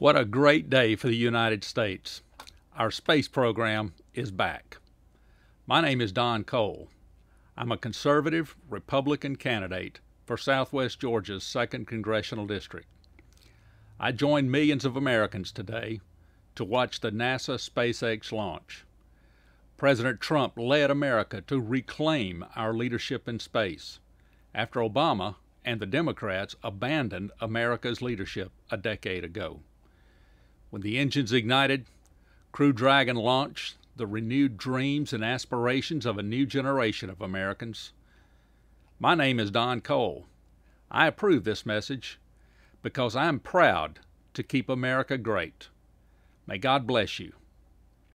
What a great day for the United States. Our space program is back. My name is Don Cole. I'm a conservative Republican candidate for Southwest Georgia's 2nd Congressional District. I joined millions of Americans today to watch the NASA SpaceX launch. President Trump led America to reclaim our leadership in space after Obama and the Democrats abandoned America's leadership a decade ago. When the engines ignited, Crew Dragon launched the renewed dreams and aspirations of a new generation of Americans. My name is Don Cole. I approve this message because I'm proud to keep America great. May God bless you.